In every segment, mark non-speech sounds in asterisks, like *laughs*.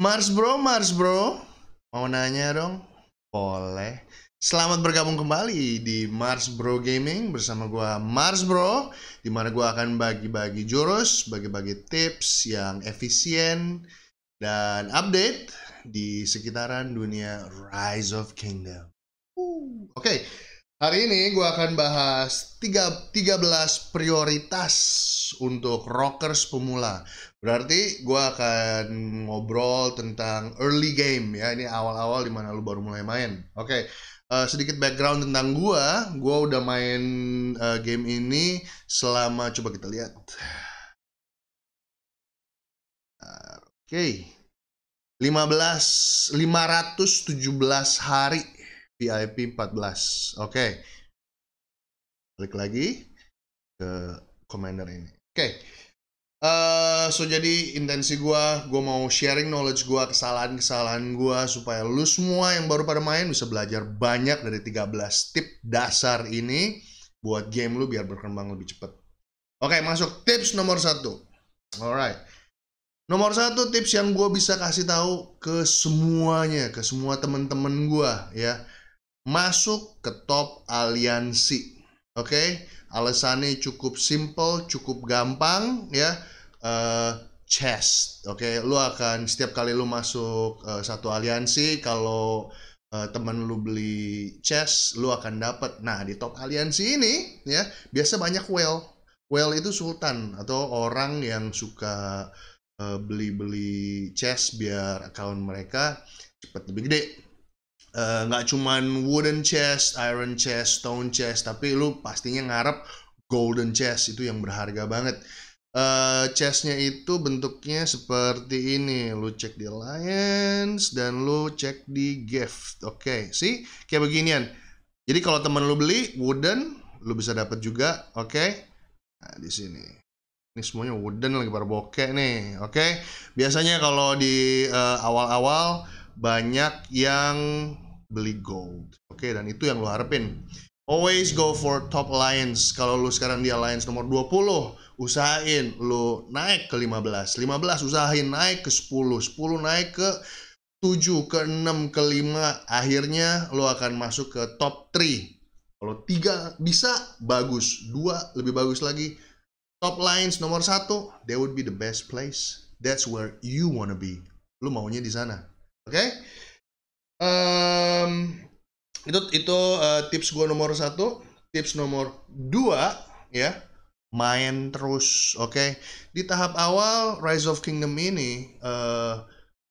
Mars Bro, Mars Bro, mau nanya dong? Boleh. Selamat bergabung kembali di Mars Bro Gaming bersama gua Mars Bro, di mana gua akan bagi-bagi jurus, bagi-bagi tips yang efisien dan update di sekitaran dunia Rise of Kingdom. Oke, okay. Hari ini gue akan bahas 3, 13 prioritas untuk rockers pemula. Berarti gue akan ngobrol tentang early game ya. Ini awal-awal dimana lu baru mulai main. Oke, okay. uh, eh, sedikit background tentang gue. Gue udah main uh, game ini selama, coba kita lihat. Oke, okay. 15, 517 hari VIP 14. Oke. Okay. Balik lagi ke commander ini. Oke. Okay. Uh, eh, so jadi intensi gue, gue mau sharing knowledge gue, kesalahan-kesalahan gue supaya lu semua yang baru pada main bisa belajar banyak dari 13 tip dasar ini buat game lu biar berkembang lebih cepet. Oke, okay, masuk tips nomor satu. Alright. Nomor satu tips yang gue bisa kasih tahu ke semuanya, ke semua temen-temen gue ya masuk ke top aliansi. Oke, okay? alasannya cukup simple, cukup gampang ya. Uh, eh, chest, oke, okay? lu akan setiap kali lu masuk uh, satu aliansi, kalau uh, temen lu beli chest, lu akan dapat. Nah di top aliansi ini ya biasa banyak well, well itu sultan atau orang yang suka beli-beli uh, chest biar account mereka cepat lebih gede Eh, nggak uh, cuman wooden chest, iron chest, stone chest, tapi lu pastinya ngarep golden chest itu yang berharga banget. Uh, chestnya itu bentuknya seperti ini. Lu cek di alliance dan lu cek di gift. Oke, okay. sih kayak beginian. Jadi kalau temen lu beli wooden, lu bisa dapat juga. Oke, okay? nah, di sini. Ini semuanya wooden lagi pada bokeh nih. Oke, okay? biasanya kalau di eh, awal-awal uh, awal -awal, banyak yang beli gold. Oke, okay, dan itu yang lo harapin. Always go for top alliance. Kalau lu sekarang di alliance nomor 20, usahain lu naik ke 15. 15 usahain naik ke 10. 10 naik ke 7, ke 6, ke 5. Akhirnya lu akan masuk ke top 3. Kalau 3 bisa, bagus. 2 lebih bagus lagi. Top lines nomor 1, they would be the best place. That's where you wanna be. Lu maunya di sana. Oke? Okay? Um, itu itu uh, tips gue nomor satu. Tips nomor dua, ya main terus, oke? Okay? Di tahap awal Rise of Kingdom ini, uh,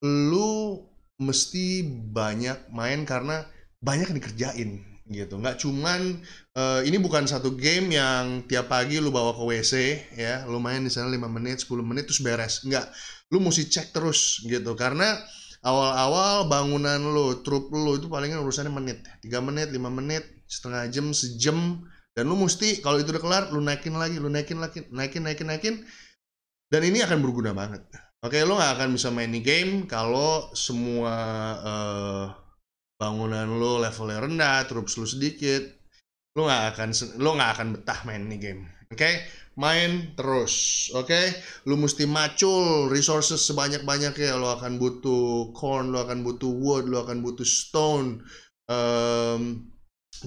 lu mesti banyak main karena banyak dikerjain gitu nggak cuman uh, ini bukan satu game yang tiap pagi lu bawa ke WC ya lu main di sana 5 menit 10 menit terus beres nggak lu mesti cek terus gitu karena awal-awal bangunan lo, trup lo itu palingan urusannya menit, tiga menit, lima menit, setengah jam, sejam dan lo mesti kalau itu udah kelar lo naikin lagi, lo naikin lagi, naikin naikin naikin dan ini akan berguna banget. Oke, lo nggak akan bisa main di game kalau semua uh, bangunan lo levelnya rendah, troops lo sedikit, lo nggak akan lo nggak akan betah main di game. Oke, main terus, oke? Okay? Lu mesti macul resources sebanyak-banyaknya. Lu akan butuh corn, lu akan butuh wood, lu akan butuh stone um,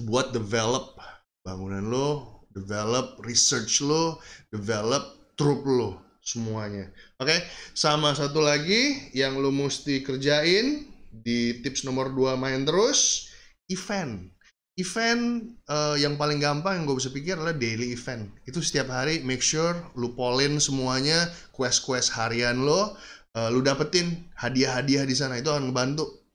buat develop bangunan lo, develop research lo, develop troop lo semuanya. Oke, okay? sama satu lagi yang lu mesti kerjain di tips nomor 2 main terus event event uh, yang paling gampang yang gue bisa pikir adalah daily event itu setiap hari make sure lu polin semuanya quest quest harian lo uh, lu dapetin hadiah hadiah di sana itu akan ngebantu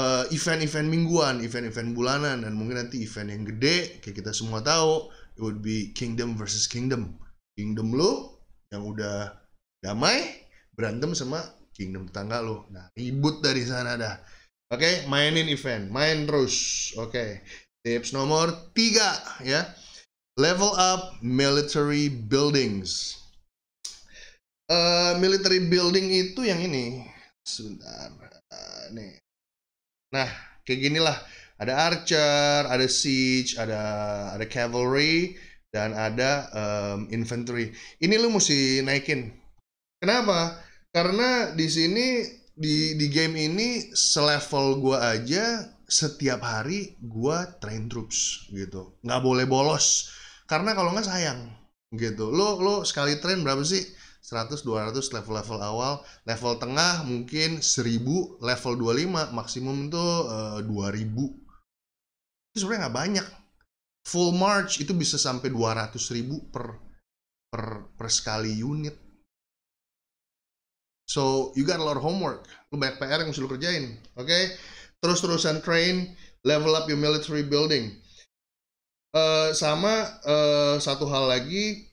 uh, eh, event event mingguan event event bulanan dan mungkin nanti event yang gede kayak kita semua tahu it would be kingdom versus kingdom kingdom lo yang udah damai berantem sama kingdom tetangga lo nah ribut dari sana dah Oke, okay, mainin event, main terus. Oke. Okay. Tips nomor tiga ya. Level up military buildings. Uh, military building itu yang ini. Sebentar. Uh, nih. Nah, kayak gini lah Ada archer, ada siege, ada ada cavalry dan ada um, infantry. Ini lu mesti naikin. Kenapa? Karena di sini di di game ini selevel gue aja setiap hari gue train troops gitu nggak boleh bolos karena kalau nggak sayang gitu lo lo sekali train berapa sih 100 200 level-level awal level tengah mungkin 1000 level 25 maksimum itu uh, 2000 itu sebenarnya nggak banyak full march itu bisa sampai 200 ribu per per per sekali unit So you got a lot of homework. Lu banyak PR yang mesti lu kerjain. Oke? Okay? Terus-terusan train, level up your military building. Uh, sama uh, satu hal lagi,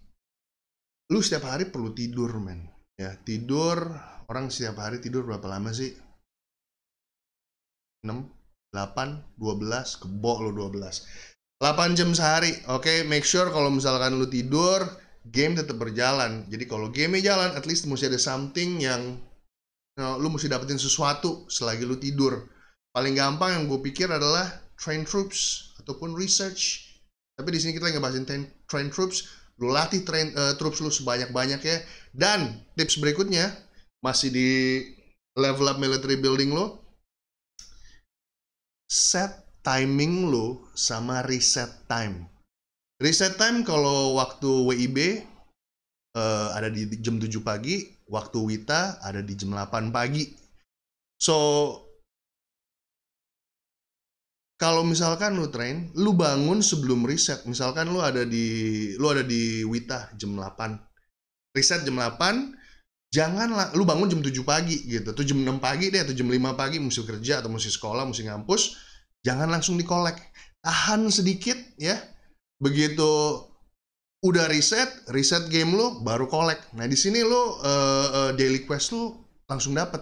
lu setiap hari perlu tidur, men. Ya, tidur, orang setiap hari tidur berapa lama sih? 6, 8, 12, kebo lu 12. 8 jam sehari, oke? Okay? Make sure kalau misalkan lu tidur, game tetap berjalan. Jadi kalau game jalan, at least mesti ada something yang lo eh, lu mesti dapetin sesuatu selagi lu tidur. Paling gampang yang gue pikir adalah train troops ataupun research. Tapi di sini kita nggak bahasin train, train troops. Lu latih train uh, troops lu sebanyak-banyak ya. Dan tips berikutnya masih di level up military building lo set timing lo sama reset time Reset time kalau waktu WIB uh, eh, ada di jam 7 pagi, waktu WITA ada di jam 8 pagi. So kalau misalkan lu train, lu bangun sebelum reset. Misalkan lu ada di lu ada di WITA jam 8. Reset jam 8, jangan lu bangun jam 7 pagi gitu. Tuh jam 6 pagi deh atau jam 5 pagi mesti kerja atau mesti sekolah, mesti ngampus, jangan langsung dikolek. Tahan sedikit ya begitu udah reset, reset game lo baru collect. Nah, di sini lo uh, eh, uh, eh, daily quest lo langsung dapet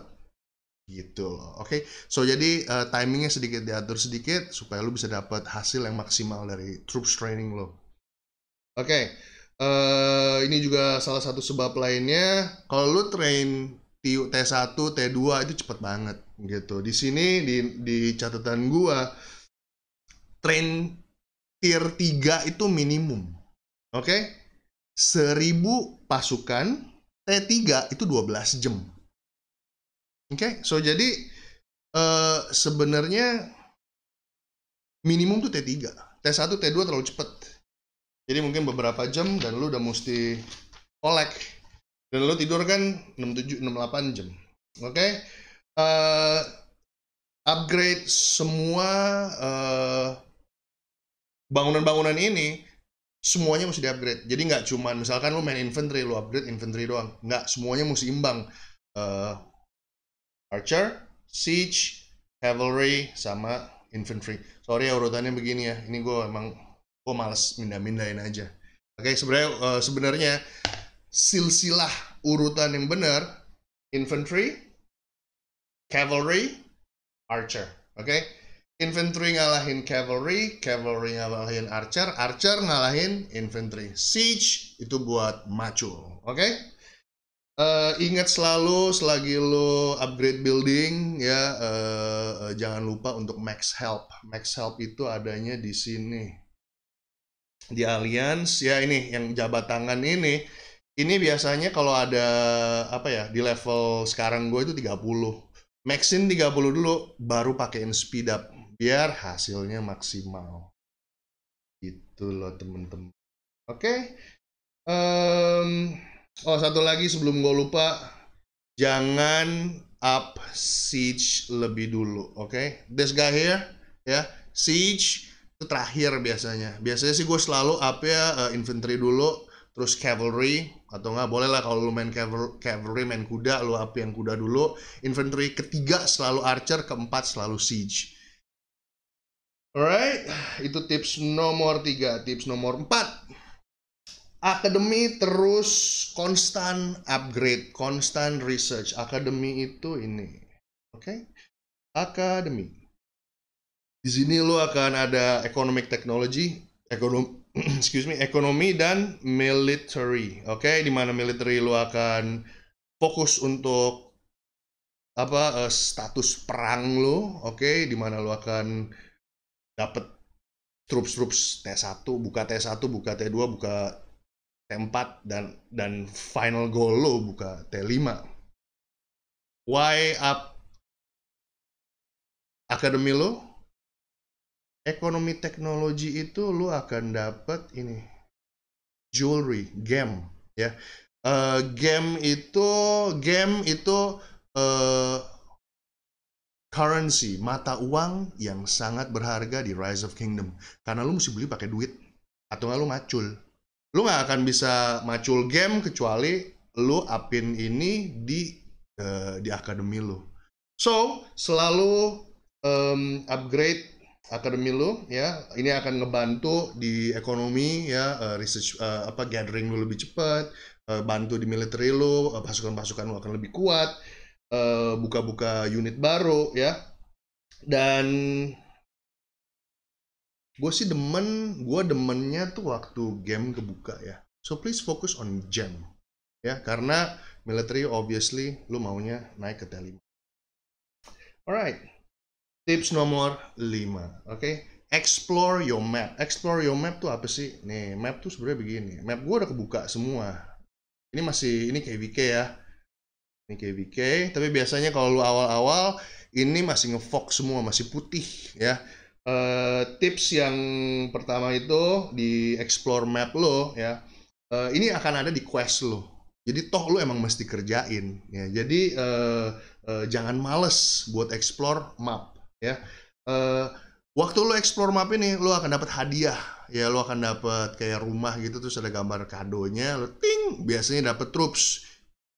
gitu Oke. Okay? So jadi uh, timingnya sedikit diatur sedikit supaya lo bisa dapat hasil yang maksimal dari troops training lo. Oke. Okay. Uh, ini juga salah satu sebab lainnya kalau lo train T1, T2 itu cepet banget gitu. Di sini di di catatan gua train tier 3 itu minimum. Oke? Okay? 1000 pasukan T3 itu 12 jam. Oke? Okay? So jadi uh, sebenarnya minimum tuh T3. T1, T2 terlalu cepat. Jadi mungkin beberapa jam dan lu udah mesti kolek. Dan lu tidur kan 67 68 jam. Oke? Okay? Uh, eh, upgrade semua uh, bangunan-bangunan ini semuanya mesti diupgrade. Jadi nggak cuma misalkan lu main infantry, lu upgrade infantry doang. Nggak, semuanya mesti imbang. Uh, archer, siege, cavalry, sama infantry. Sorry ya urutannya begini ya. Ini gue emang gue males mindah-mindahin aja. Oke, okay, sebenarnya uh, sebenarnya silsilah urutan yang benar infantry, cavalry, archer. Oke. Okay? Infantry ngalahin cavalry, cavalry ngalahin archer, archer ngalahin infantry. Siege itu buat macul, oke? Okay? Uh, eh, ingat selalu selagi lo upgrade building ya uh, uh, jangan lupa untuk max help. Max help itu adanya di sini di alliance ya ini yang jabat tangan ini ini biasanya kalau ada apa ya di level sekarang gue itu 30 maxin 30 dulu baru pakaiin speed up biar hasilnya maksimal itu loh temen-temen oke okay? um, oh satu lagi sebelum gue lupa jangan up siege lebih dulu oke okay? this guy here ya yeah, siege itu terakhir biasanya biasanya sih gue selalu up ya uh, infantry dulu terus cavalry atau nggak boleh lah kalau lu main cavalry, cavalry main kuda lu up yang kuda dulu infantry ketiga selalu archer keempat selalu siege Alright, itu tips nomor tiga, Tips nomor empat. Akademi terus konstan upgrade, konstan research. Akademi itu ini. Oke? Okay? Akademi. Di sini lo akan ada economic technology, ekonomi *clears throat* excuse me, ekonomi dan military. Oke, okay? di mana military lo akan fokus untuk apa uh, status perang lo, oke, okay? di mana lo akan dapat troops-troops T1, buka T1, buka T2, buka T4 dan dan final goal lo buka T5. Why up akademi lo? Ekonomi teknologi itu lo akan dapat ini jewelry, game ya. Uh, game itu game itu uh, currency, mata uang yang sangat berharga di Rise of Kingdom. Karena lu mesti beli pakai duit atau nggak lu macul. Lu nggak akan bisa macul game kecuali lu apin ini di uh, di akademi lu. So, selalu um, upgrade akademi lu ya. Ini akan ngebantu di ekonomi ya, uh, research uh, apa gathering lu lebih cepat, uh, bantu di military lu, pasukan-pasukan uh, lu akan lebih kuat Eh, buka-buka uh, unit baru ya dan gue sih demen gue demennya tuh waktu game kebuka ya so please focus on jam ya karena military obviously lu maunya naik ke tali alright tips nomor 5 oke okay? explore your map explore your map tuh apa sih nih map tuh sebenarnya begini map gue udah kebuka semua ini masih ini kayak KVK ya ini tapi biasanya kalau lu awal-awal ini masih ngefok semua masih putih ya uh, tips yang pertama itu di explore map lo ya uh, ini akan ada di quest lo jadi toh lu emang mesti kerjain ya jadi uh, uh, jangan males buat explore map ya uh, waktu lu explore map ini lu akan dapat hadiah ya lu akan dapat kayak rumah gitu terus ada gambar kadonya lu ting biasanya dapat troops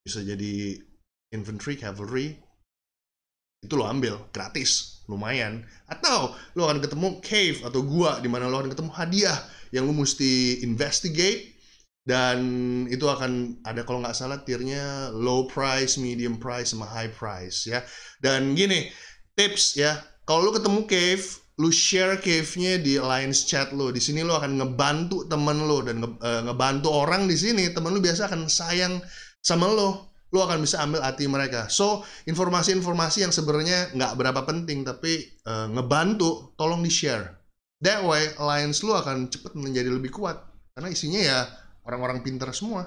bisa jadi infantry, cavalry, itu lo ambil gratis, lumayan. Atau lo akan ketemu cave atau gua di mana lo akan ketemu hadiah yang lo mesti investigate dan itu akan ada kalau nggak salah tiernya low price, medium price, sama high price ya. Dan gini tips ya, kalau lo ketemu cave lo share cave-nya di Alliance chat lo. Di sini lo akan ngebantu temen lo dan nge, eh, ngebantu orang di sini. Temen lo biasa akan sayang sama lo lu akan bisa ambil hati mereka. So, informasi-informasi yang sebenarnya nggak berapa penting tapi uh, ngebantu, tolong di-share. That way, alliance lu akan cepet menjadi lebih kuat. Karena isinya ya orang-orang pinter semua.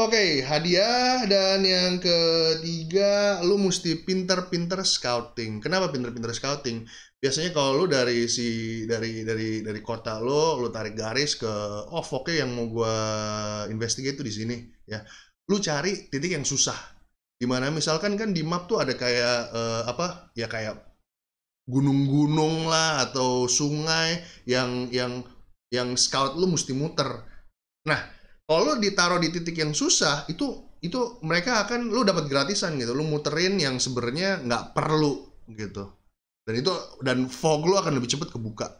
Oke, okay, hadiah dan yang ketiga, lu mesti pinter-pinter scouting. Kenapa pinter-pinter scouting? Biasanya kalau lu dari si dari dari dari kota lu, lu tarik garis ke oh oke yang mau gua investigate itu di sini ya lu cari titik yang susah dimana misalkan kan di map tuh ada kayak uh, apa ya kayak gunung-gunung lah atau sungai yang yang yang scout lu mesti muter nah kalau ditaruh di titik yang susah itu itu mereka akan lu dapat gratisan gitu lu muterin yang sebenarnya nggak perlu gitu dan itu dan fog lu akan lebih cepet kebuka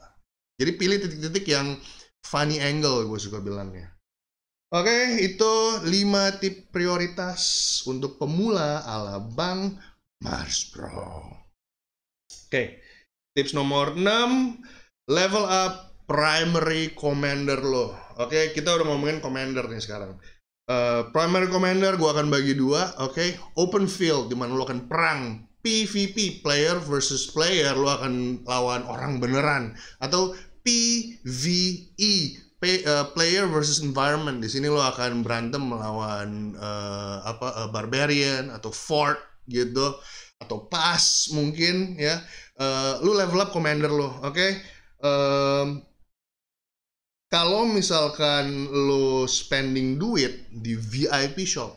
jadi pilih titik-titik yang funny angle gue suka bilangnya Oke, itu 5 tip prioritas untuk pemula ala Bang Mars Bro. Oke, tips nomor 6, level up primary commander lo. Oke, kita udah ngomongin commander nih sekarang. Uh, primary commander gua akan bagi dua, oke? Okay? Open field, dimana lo akan perang PvP, player versus player, lo akan lawan orang beneran. Atau PvE, pay, uh, eh, player versus environment. Di sini lo akan berantem melawan uh, apa uh, barbarian atau fort gitu atau pas mungkin ya. Uh, lu level up commander lo, oke? Okay? Um, kalau misalkan lo spending duit di VIP shop,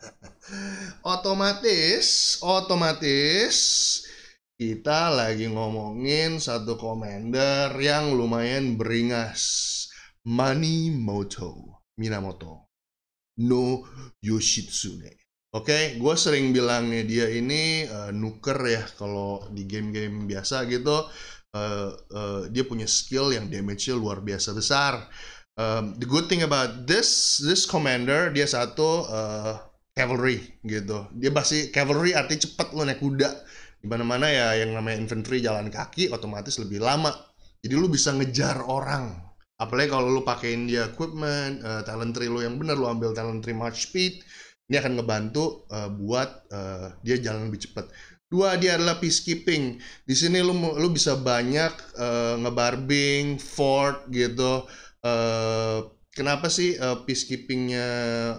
*laughs* otomatis, otomatis kita lagi ngomongin satu commander yang lumayan beringas Manimoto Minamoto no Yoshitsune. Oke, okay, gue sering bilangnya dia ini uh, nuker ya kalau di game-game biasa gitu. Uh, uh, dia punya skill yang damage-nya luar biasa besar. Um, the good thing about this this commander dia satu uh, cavalry gitu. Dia pasti cavalry artinya cepat lo naik kuda. Di mana-mana ya yang namanya infantry jalan kaki otomatis lebih lama. Jadi lu bisa ngejar orang apalagi kalau lu pakein dia equipment uh, eh, talent tree lu yang bener lu ambil talent tree march speed ini akan ngebantu uh, buat uh, dia jalan lebih cepat dua dia adalah peacekeeping di sini lu lu bisa banyak uh, ngebarbing fort gitu uh, kenapa sih uh, peacekeepingnya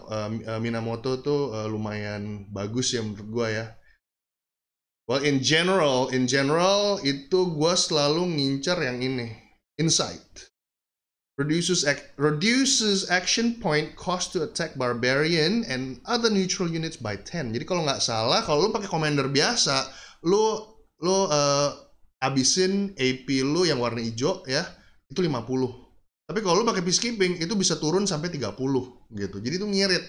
uh, Minamoto tuh uh, lumayan bagus ya menurut gua ya well in general in general itu gua selalu ngincer yang ini insight Reduces, ac reduces action point cost to attack barbarian and other neutral units by 10. Jadi kalau nggak salah, kalau lu pakai commander biasa, lu lu uh, eh, abisin AP lu yang warna hijau ya, itu 50. Tapi kalau lu pakai peacekeeping itu bisa turun sampai 30 gitu. Jadi itu ngirit.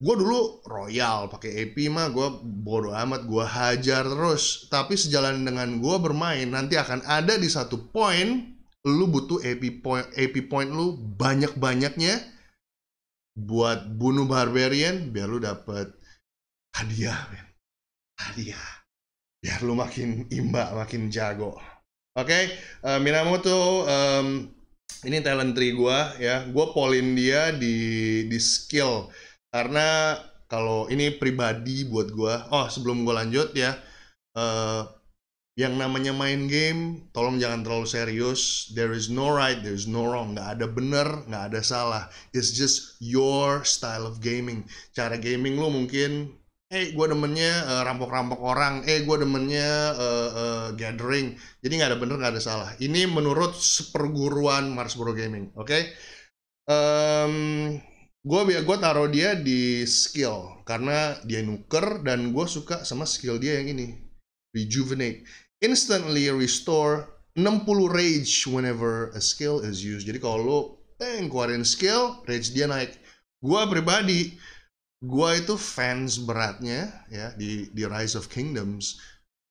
Gue dulu royal pakai AP mah gue bodo amat, gue hajar terus. Tapi sejalan dengan gue bermain, nanti akan ada di satu point lu butuh AP point AP point lu banyak-banyaknya buat bunuh barbarian biar lu dapat hadiah man. hadiah biar lu makin imba makin jago oke okay? uh, eh, Minamoto um, ini talent tree gue ya gue polin dia di di skill karena kalau ini pribadi buat gue oh sebelum gue lanjut ya uh, yang namanya main game tolong jangan terlalu serius there is no right there is no wrong nggak ada bener nggak ada salah it's just your style of gaming cara gaming lo mungkin eh gue demennya uh, rampok-rampok orang eh gue demennya uh, uh, gathering jadi nggak ada bener nggak ada salah ini menurut seperguruan Marsboro Gaming oke okay? um, gue gue taruh dia di skill karena dia nuker dan gue suka sama skill dia yang ini rejuvenate, instantly restore 60 rage whenever a skill is used. Jadi kalau lo teng keluarin skill, rage dia naik. Gua pribadi, gua itu fans beratnya ya di di Rise of Kingdoms.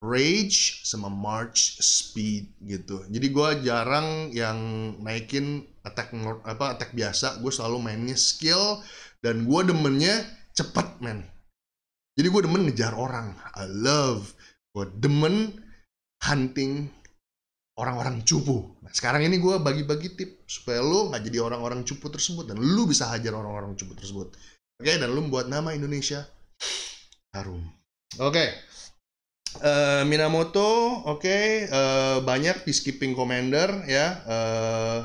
Rage sama March Speed gitu. Jadi gua jarang yang naikin attack apa attack biasa, gue selalu mainnya skill dan gua demennya cepet men. Jadi gue demen ngejar orang. I love gue demen hunting orang-orang cupu. Nah, sekarang ini gue bagi-bagi tip supaya lo gak jadi orang-orang cupu tersebut dan lo bisa hajar orang-orang cupu tersebut. Oke, okay, dan lo buat nama Indonesia harum. Oke. Okay. Uh, eh, Minamoto, oke, okay. uh, eh, banyak peacekeeping commander ya. Uh,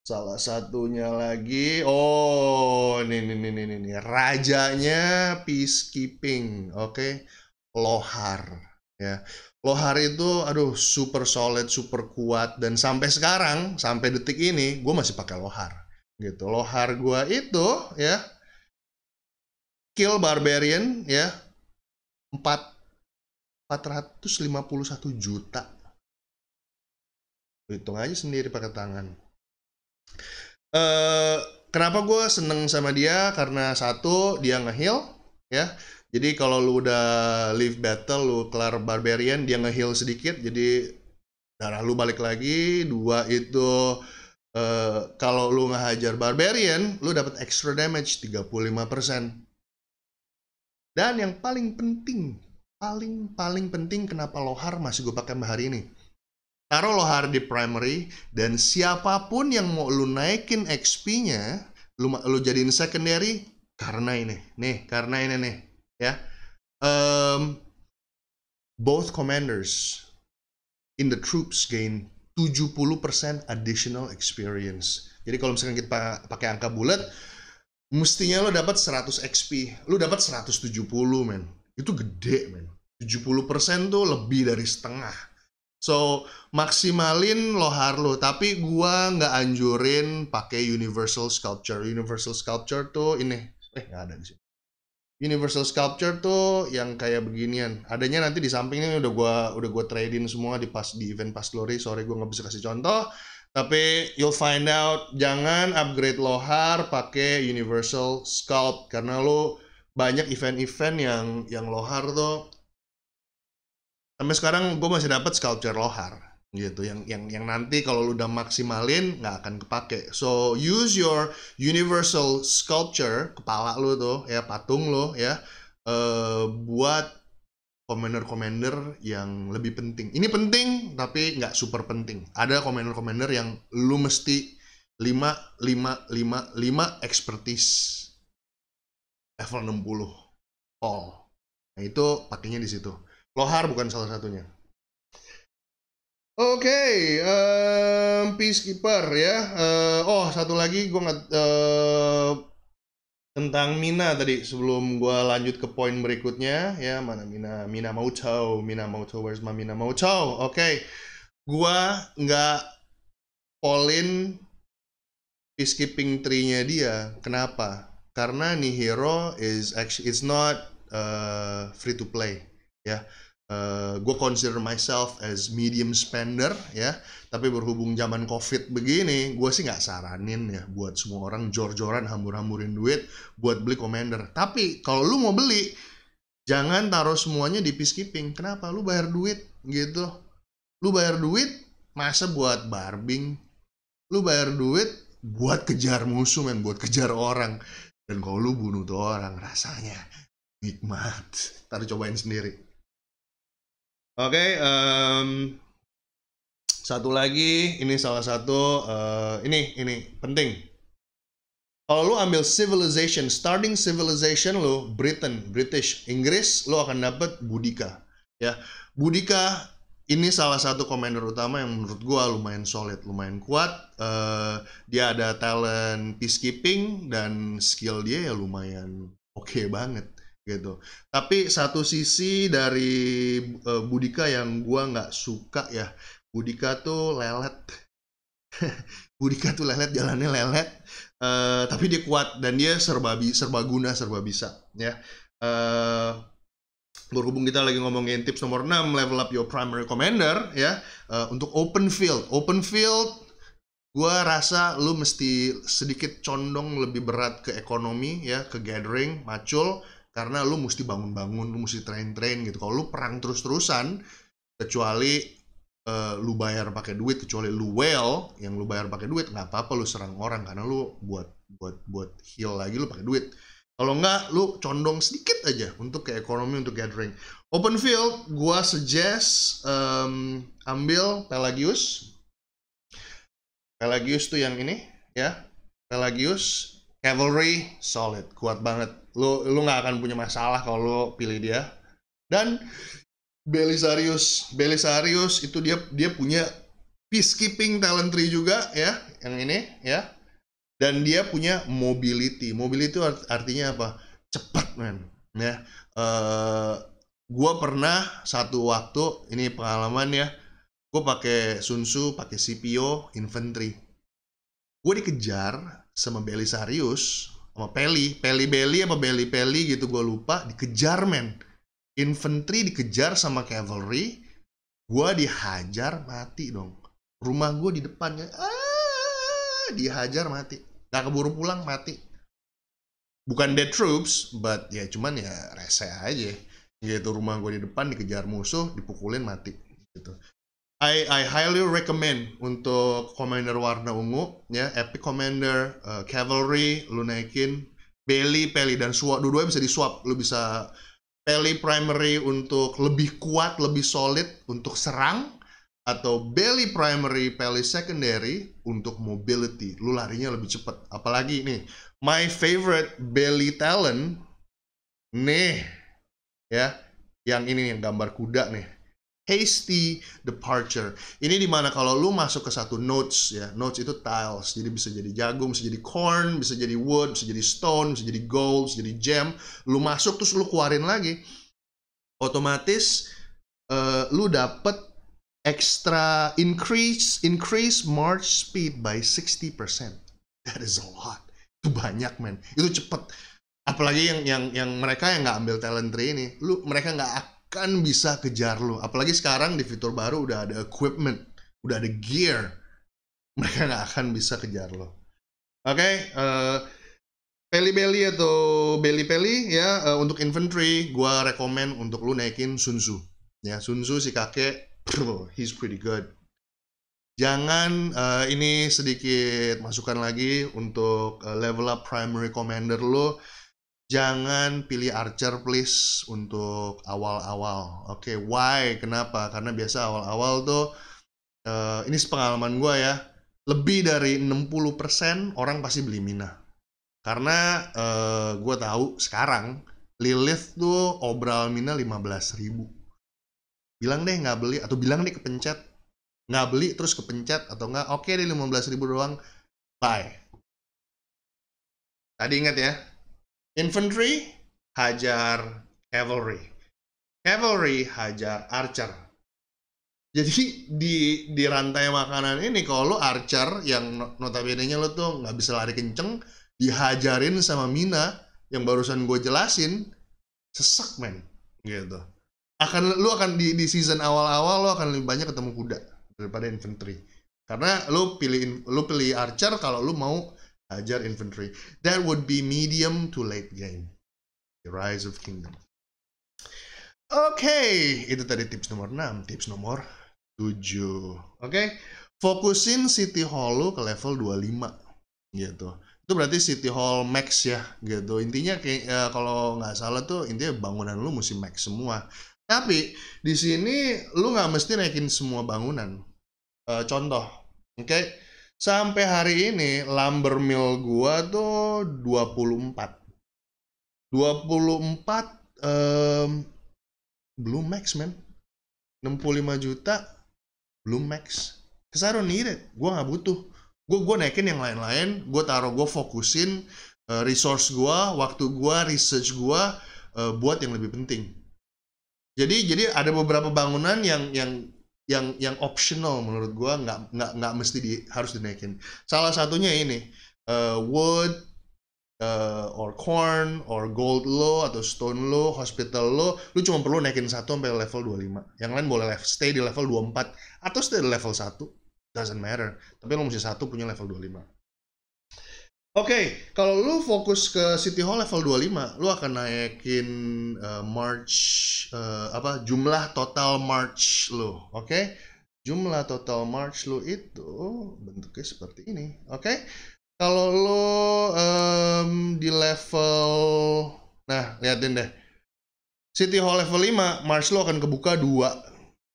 salah satunya lagi, oh, ini ini ini ini, rajanya peacekeeping, oke, okay. Lohar ya lohar itu aduh super solid super kuat dan sampai sekarang sampai detik ini gue masih pakai Lohar gitu Lohar gue itu ya kill barbarian ya empat ratus lima puluh satu juta hitung aja sendiri pakai tangan eh kenapa gue seneng sama dia karena satu dia ngehil ya jadi kalau lu udah live battle, lu kelar barbarian, dia ngeheal sedikit, jadi darah lu balik lagi. Dua itu uh, kalau lu ngehajar barbarian, lu dapat extra damage 35%. Dan yang paling penting, paling paling penting kenapa Lohar masih gue pakai hari ini. Taruh Lohar di primary dan siapapun yang mau lu naikin XP-nya, lu lu jadiin secondary karena ini. Nih, karena ini nih Ya, Um, both commanders in the troops gain 70% additional experience. Jadi kalau misalkan kita pakai angka bulat, mestinya lo dapat 100 XP, lo dapat 170 men. Itu gede men. 70% tuh lebih dari setengah. So, maksimalin lo harlo, tapi gua nggak anjurin pakai universal sculpture. Universal sculpture tuh ini, eh nggak ada di sini. Universal Sculpture tuh yang kayak beginian. Adanya nanti di samping ini udah gua udah gua trading semua di pas di event Pas Glory. Sorry gua nggak bisa kasih contoh. Tapi you'll find out jangan upgrade lohar pakai Universal Sculpt karena lo banyak event-event yang yang lohar tuh sampai sekarang gue masih dapat sculpture lohar gitu yang yang yang nanti kalau lu udah maksimalin nggak akan kepake so use your universal sculpture kepala lu tuh ya patung lu ya uh, buat commander-commander yang lebih penting ini penting tapi nggak super penting ada commander-commander yang lu mesti 5 5 5 5 expertise level 60 all nah itu pakainya di situ lohar bukan salah satunya Oke, okay, um, peacekeeper ya. Uh, oh, satu lagi gue nggak uh, tentang Mina tadi sebelum gue lanjut ke poin berikutnya ya mana Mina Mina mau cow, Mina mau where's my Mina mau cow? oke okay. gue nggak polin peacekeeping tree-nya dia kenapa karena nih hero is actually it's not uh, free to play ya uh, eh, gue consider myself as medium spender ya tapi berhubung zaman covid begini gue sih nggak saranin ya buat semua orang jor-joran hambur-hamburin duit buat beli commander tapi kalau lu mau beli jangan taruh semuanya di peacekeeping kenapa lu bayar duit gitu lu bayar duit masa buat barbing lu bayar duit buat kejar musuh men buat kejar orang dan kalau lu bunuh tuh orang rasanya nikmat ntar cobain sendiri Oke, okay, um, satu lagi ini salah satu uh, ini ini penting. Kalau lu ambil civilization, starting civilization lu Britain, British, Inggris, lu akan dapet Budika. Ya, Budika ini salah satu komander utama yang menurut gua lumayan solid, lumayan kuat. Uh, dia ada talent peacekeeping dan skill dia ya lumayan oke okay banget gitu. Tapi satu sisi dari uh, Budika yang gua nggak suka ya, Budika tuh lelet. *laughs* Budika tuh lelet, jalannya lelet. Uh, tapi dia kuat dan dia serba bi serba guna, serba bisa ya. Uh, eh, berhubung kita lagi ngomongin tips nomor 6 level up your primary commander ya uh, untuk open field open field gua rasa lu mesti sedikit condong lebih berat ke ekonomi ya ke gathering macul karena lu mesti bangun-bangun lu mesti train-train gitu kalau lu perang terus-terusan kecuali uh, lu bayar pakai duit kecuali lu well yang lu bayar pakai duit nggak apa-apa lu serang orang karena lu buat buat buat heal lagi lu pakai duit kalau nggak lu condong sedikit aja untuk ke ekonomi untuk gathering open field gua suggest um, ambil Pelagius Pelagius tuh yang ini ya Pelagius Cavalry solid, kuat banget. Lu lu nggak akan punya masalah kalau pilih dia. Dan Belisarius, Belisarius itu dia dia punya peacekeeping talent tree juga ya, yang ini ya. Dan dia punya mobility. Mobility art artinya apa? Cepat, men. Ya. Uh, gua pernah satu waktu ini pengalaman ya. Gue pakai Sunsu, pakai CPO, infantry. Gue dikejar sama Belisarius sama Peli, Peli Beli apa Beli Peli gitu gue lupa dikejar men. Infantry dikejar sama cavalry, gue dihajar mati dong. Rumah gue di depannya, ah, dihajar mati. Gak keburu pulang mati. Bukan dead troops, but ya cuman ya rese aja. Gitu rumah gue di depan dikejar musuh, dipukulin mati. Gitu. I, I highly recommend untuk Commander warna ungu ya Epic Commander, uh, Cavalry, lu naikin Belly, Peli dan Swap dua duanya bisa di swap lu bisa Peli primary untuk lebih kuat, lebih solid untuk serang atau belly primary, belly secondary untuk mobility. Lu larinya lebih cepat. Apalagi nih, my favorite belly talent nih ya, yang ini yang gambar kuda nih hasty departure. Ini dimana kalau lu masuk ke satu notes ya, notes itu tiles, jadi bisa jadi jagung, bisa jadi corn, bisa jadi wood, bisa jadi stone, bisa jadi gold, bisa jadi gem. Lu masuk terus lu keluarin lagi, otomatis uh, lu dapet extra increase increase march speed by 60%. That is a lot. Itu banyak men. Itu cepet. Apalagi yang yang yang mereka yang nggak ambil talent tree ini, lu mereka nggak akan bisa kejar lo. Apalagi sekarang di fitur baru udah ada equipment, udah ada gear, *laughs* mereka nggak akan bisa kejar lo. Oke, okay, uh, eh, Peli Belly atau Belly Peli ya uh, untuk inventory, gue rekomen untuk lo naikin Sunsu. Ya, Sunsu si kakek, he's pretty good. Jangan uh, ini sedikit masukan lagi untuk uh, level up primary commander lo jangan pilih Archer please untuk awal-awal. Oke, okay, why? Kenapa? Karena biasa awal-awal tuh uh, ini pengalaman gue ya, lebih dari 60% orang pasti beli Mina. Karena uh, eh, gue tahu sekarang Lilith tuh obral Mina 15.000. Bilang deh nggak beli atau bilang deh kepencet nggak beli terus kepencet atau nggak oke okay, deh 15.000 doang bye. Tadi ingat ya, Infantry hajar cavalry. Cavalry hajar archer. Jadi di di rantai makanan ini kalau lu archer yang notabene-nya lu tuh nggak bisa lari kenceng dihajarin sama Mina yang barusan gue jelasin sesek men gitu akan lu akan di, di season awal-awal lu akan lebih banyak ketemu kuda daripada infantry karena lu pilih lu pilih archer kalau lu mau Hajar Infantry. That would be medium to late game. The Rise of Kingdom. Oke, okay, itu tadi tips nomor 6. Tips nomor 7. Oke, okay? fokusin City Hall lu ke level 25 gitu. Itu berarti City Hall max ya gitu. Intinya kayak ya, kalau nggak salah tuh intinya bangunan lu mesti max semua. Tapi di sini lu nggak mesti naikin semua bangunan. Uh, contoh, oke? Okay? Sampai hari ini lumber mill gua tuh 24. 24 um, belum max men. 65 juta belum max. Kesaro nirit, gua nggak butuh. gua gua naikin yang lain-lain, gua taruh gua fokusin uh, resource gua waktu gua research gua uh, buat yang lebih penting. Jadi jadi ada beberapa bangunan yang yang yang yang optional menurut gua nggak nggak nggak mesti di, harus dinaikin salah satunya ini uh, wood uh, or corn or gold lo atau stone lo hospital lo lu cuma perlu naikin satu sampai level 25 yang lain boleh level, stay di level 24 atau stay di level satu doesn't matter tapi lo mesti satu punya level 25 Oke, okay, kalau lu fokus ke City Hall level 25, lu akan naikin uh, march uh, apa jumlah total march lu, oke? Okay? Jumlah total march lu itu bentuknya seperti ini, oke? Okay? Kalau lu um, di level nah, liatin deh. City Hall level 5, march lu akan kebuka 2.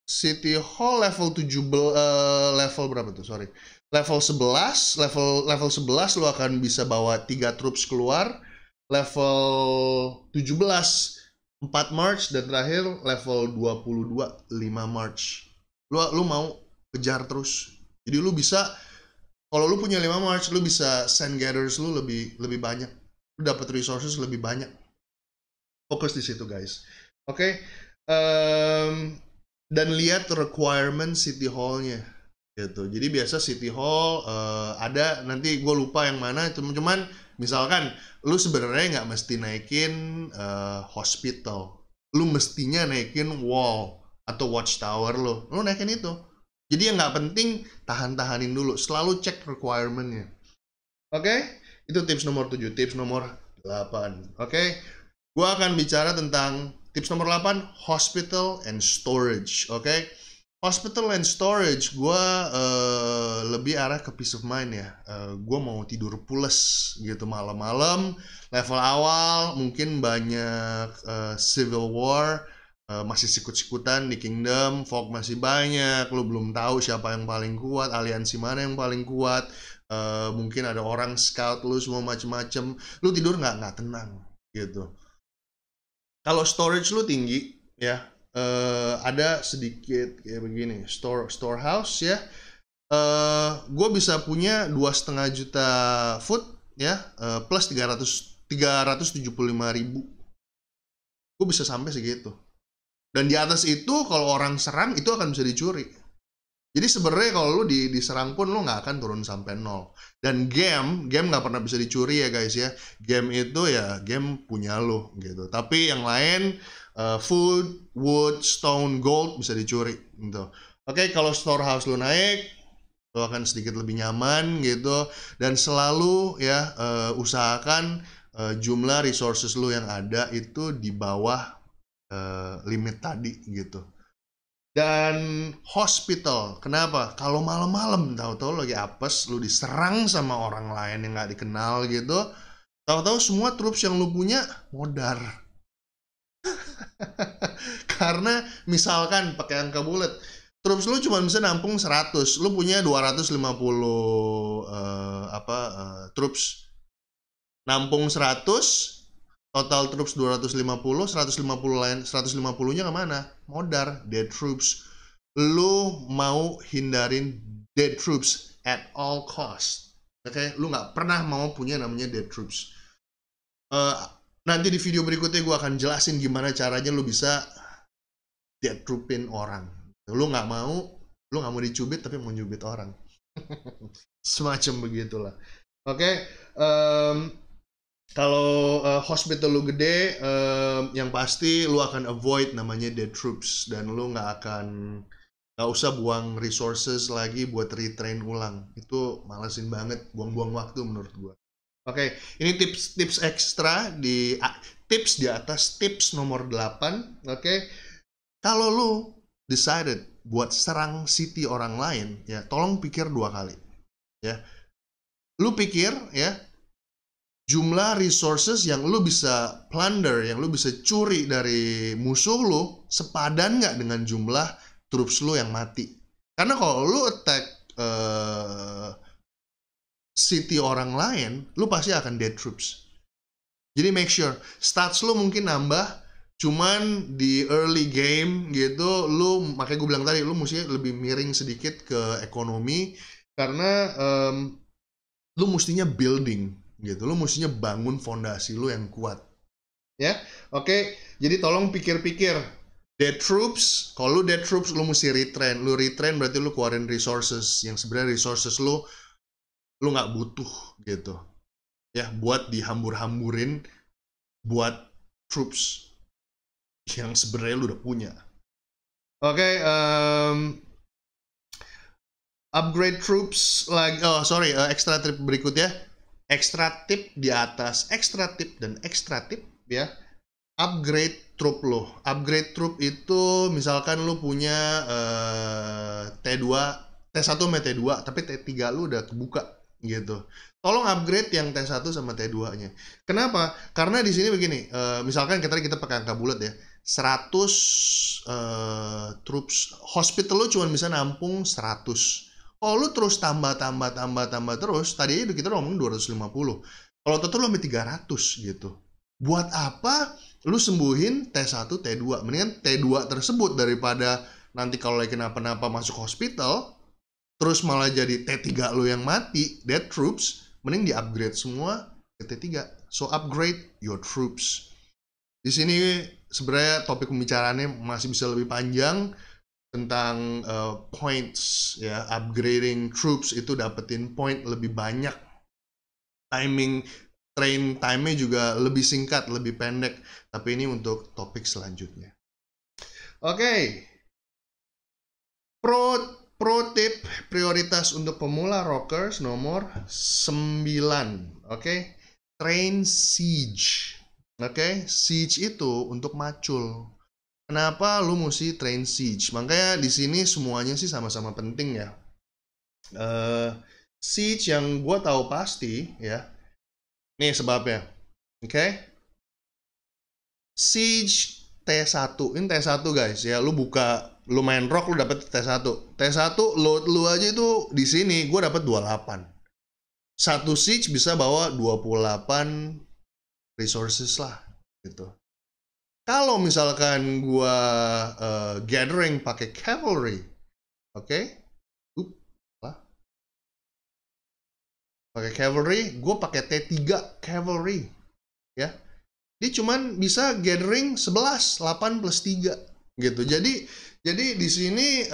City Hall level tujuh uh, level berapa tuh? Sorry level 11 level level 11 lu akan bisa bawa 3 troops keluar level 17 4 March dan terakhir level 22 5 March lu lu mau kejar terus jadi lu bisa kalau lu punya 5 March lu bisa send gatherers lu lebih lebih banyak lu dapat resources lebih banyak fokus di situ guys oke okay? um, dan lihat requirement city hall-nya gitu jadi biasa city hall uh, ada nanti gue lupa yang mana cuman cuman misalkan lu sebenarnya nggak mesti naikin uh, hospital lu mestinya naikin wall atau watchtower lo lu. naikin itu jadi yang nggak penting tahan-tahanin dulu selalu cek requirementnya oke okay? itu tips nomor 7 tips nomor 8 oke okay? gue akan bicara tentang tips nomor 8 hospital and storage oke okay? Hospital and storage, gue uh, lebih arah ke peace of mind ya. Uh, eh, gue mau tidur pulas gitu malam-malam. Level awal mungkin banyak uh, civil war, uh, masih sikut-sikutan di kingdom, fog masih banyak. Lu belum tahu siapa yang paling kuat, aliansi mana yang paling kuat. Uh, mungkin ada orang scout lu semua macem-macem. Lu tidur nggak nggak tenang gitu. Kalau storage lu tinggi ya uh, ada sedikit kayak begini store storehouse ya uh, eh, gue bisa punya dua setengah juta food ya uh, plus puluh lima ribu gue bisa sampai segitu dan di atas itu kalau orang serang itu akan bisa dicuri jadi sebenarnya kalau lu di, diserang pun lu nggak akan turun sampai nol. Dan game, game nggak pernah bisa dicuri ya guys ya. Game itu ya game punya lu gitu. Tapi yang lain uh, food, wood, stone, gold bisa dicuri gitu. Oke, okay, kalau storehouse lu naik, lu akan sedikit lebih nyaman gitu dan selalu ya uh, usahakan uh, jumlah resources lu yang ada itu di bawah uh, limit tadi gitu. Dan hospital, kenapa? Kalau malam-malam tahu-tahu lagi apes, lu diserang sama orang lain yang nggak dikenal gitu, tahu-tahu semua troops yang lu punya modar *laughs* Karena misalkan pakai angka bulat, troops lu cuma bisa nampung 100, lu punya 250 uh, eh, apa uh, troops. Nampung 100, total troops 250, 150 lain 150-nya kemana? Modar, dead troops. Lu mau hindarin dead troops at all cost. Oke, okay? lu nggak pernah mau punya namanya dead troops. Uh, Nanti di video berikutnya gue akan jelasin gimana caranya lu bisa diatrupin orang. Lu nggak mau, lu nggak mau dicubit tapi mau nyubit orang. *laughs* Semacam begitulah. Oke, okay? um, kalau uh, hospital lu gede, um, yang pasti lu akan avoid namanya dead troops dan lu nggak akan nggak usah buang resources lagi buat retrain ulang. Itu malesin banget, buang-buang waktu menurut gue. Oke, okay. ini tips-tips ekstra di tips di atas tips nomor 8, oke. Okay. Kalau lu decided buat serang city orang lain, ya tolong pikir dua kali. Ya. Lu pikir ya jumlah resources yang lu bisa plunder, yang lu bisa curi dari musuh lu sepadan nggak dengan jumlah troops lu yang mati. Karena kalau lu attack uh, city orang lain, lu pasti akan dead troops. Jadi make sure stats lu mungkin nambah cuman di early game gitu lu makanya gue bilang tadi lu mesti lebih miring sedikit ke ekonomi karena um, lu mestinya building gitu lu mestinya bangun fondasi lu yang kuat ya oke okay? jadi tolong pikir-pikir dead troops kalau lu dead troops lu mesti retrain lu retrain berarti lu keluarin resources yang sebenarnya resources lu lu nggak butuh gitu ya buat dihambur-hamburin buat troops yang sebenarnya lu udah punya oke okay, um, upgrade troops lagi oh sorry uh, extra trip ya extra tip di atas extra tip dan extra tip ya upgrade troop lo upgrade troop itu misalkan lu punya uh, T2 T1 sama T2 tapi T3 lu udah kebuka gitu. Tolong upgrade yang T1 sama T2-nya. Kenapa? Karena di sini begini, uh, misalkan kita kita pakai angka bulat ya. 100 uh, eh, troops hospital lu cuma bisa nampung 100. Kalau lu terus tambah tambah tambah tambah terus, tadi itu kita ngomong 250. Kalau total lu sampai 300 gitu. Buat apa lu sembuhin T1, T2? Mendingan T2 tersebut daripada nanti kalau lagi kenapa-napa masuk hospital, terus malah jadi T3 lo yang mati, dead troops, mending di-upgrade semua ke T3. So upgrade your troops. Di sini sebenarnya topik pembicaraannya masih bisa lebih panjang tentang uh, points ya, upgrading troops itu dapetin point lebih banyak. Timing train time-nya juga lebih singkat, lebih pendek. Tapi ini untuk topik selanjutnya. Oke. Okay. Pro Pro tip prioritas untuk pemula rockers nomor 9. Oke. Okay? Train siege. Oke, okay? siege itu untuk macul. Kenapa lu mesti train siege? Makanya di sini semuanya sih sama-sama penting ya. Uh, siege yang gue tahu pasti ya. Nih sebabnya. Oke. Okay? Siege T1. Ini T1 guys ya. Lu buka lu main rock lu dapet T1. T1 lu lu aja itu di sini gua dapet 28. Satu siege bisa bawa 28 resources lah gitu. Kalau misalkan gua uh, gathering pakai cavalry, oke? Okay? Pakai cavalry, gua pakai T3 cavalry, ya. Dia cuman bisa gathering 11, 8 plus 3 gitu. Jadi jadi di sini uh,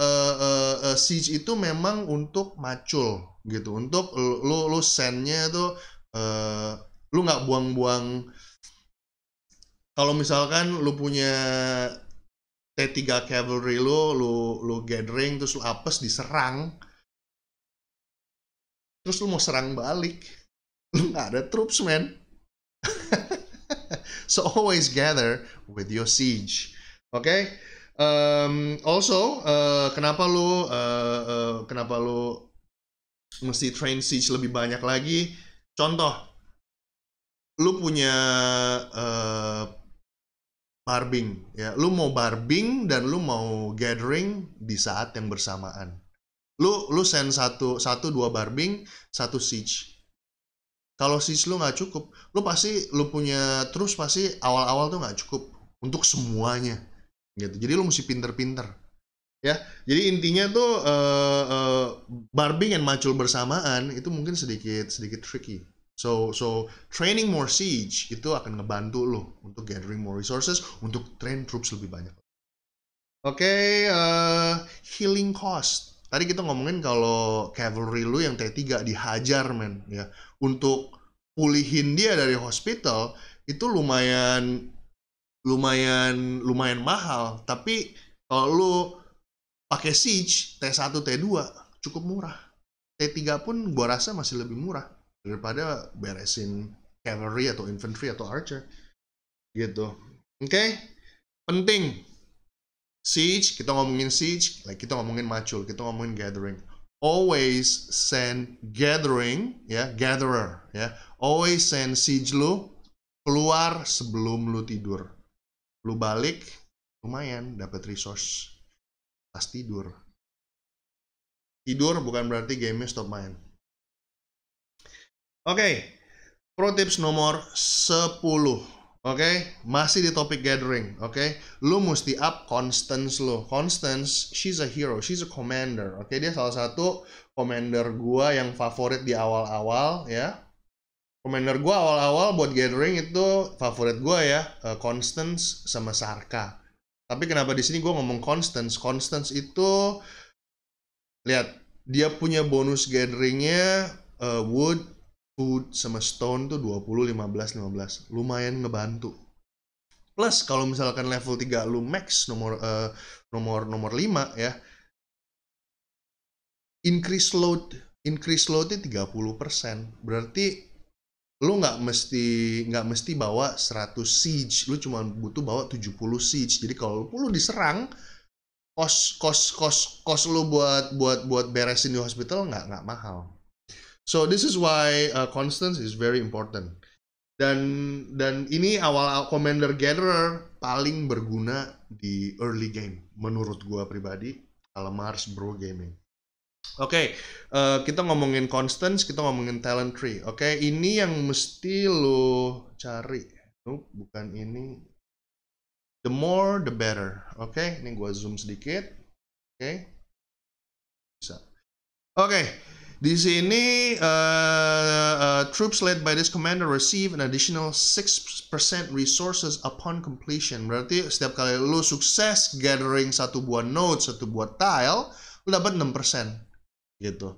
uh, uh, uh, siege itu memang untuk macul gitu, untuk lu lu sendnya itu uh, lu nggak buang-buang. Kalau misalkan lu punya T3 cavalry lu, lu lu gathering terus lu apes diserang, terus lu mau serang balik, lu nggak ada troops man. *laughs* so always gather with your siege, oke? Okay? Um, also, uh, kenapa lu uh, uh, kenapa lu mesti train siege lebih banyak lagi? Contoh, lu punya uh, barbing ya lu mau barbing dan lu mau gathering di saat yang bersamaan lu lu send satu satu dua barbing satu siege kalau siege lu nggak cukup lu pasti lu punya terus pasti awal-awal tuh nggak cukup untuk semuanya gitu jadi lu mesti pinter-pinter ya jadi intinya tuh uh, uh, barbing and macul bersamaan itu mungkin sedikit sedikit tricky So, so training more siege itu akan ngebantu lo untuk gathering more resources, untuk train troops lebih banyak. Oke, okay, uh, eh, healing cost. Tadi kita ngomongin kalau cavalry lu yang T3 dihajar men ya. Untuk pulihin dia dari hospital itu lumayan lumayan lumayan mahal tapi kalau lu pakai siege T1 T2 cukup murah T3 pun gua rasa masih lebih murah daripada beresin cavalry atau infantry atau archer gitu oke okay? penting siege kita ngomongin siege like kita ngomongin macul kita ngomongin gathering always send gathering ya yeah, gatherer ya yeah. always send siege lu keluar sebelum lu tidur lu balik lumayan dapat resource pas tidur tidur bukan berarti gamenya stop main oke okay. pro tips nomor 10 oke okay? masih di topik gathering oke okay? lu mesti up Constance lo Constance she's a hero she's a commander oke okay? dia salah satu commander gua yang favorit di awal-awal ya pemainer gue awal-awal buat gathering itu favorit gue ya uh, Constance sama Sarka tapi kenapa di sini gue ngomong Constance Constance itu lihat dia punya bonus gatheringnya uh, Wood Food sama Stone tuh 20, 15, 15 lumayan ngebantu plus kalau misalkan level 3 lu max nomor uh, nomor nomor 5 ya increase load increase loadnya 30% berarti lu nggak mesti nggak mesti bawa 100 siege lu cuma butuh bawa 70 siege jadi kalau lu diserang kos kos kos kos lu buat buat buat beresin di hospital nggak nggak mahal so this is why uh, Constance is very important dan dan ini awal commander gatherer paling berguna di early game menurut gua pribadi mars Bro Gaming Oke, okay, uh, eh, kita ngomongin constants, kita ngomongin talent tree. Oke, okay? ini yang mesti lo cari. Nope, bukan ini. The more the better. Oke, okay? ini gua zoom sedikit. Oke. Okay. Bisa. Oke. Okay. Di sini, uh, uh, troops led by this commander receive an additional 6% resources upon completion. Berarti setiap kali lo sukses gathering satu buah node, satu buah tile, lo dapat 6% gitu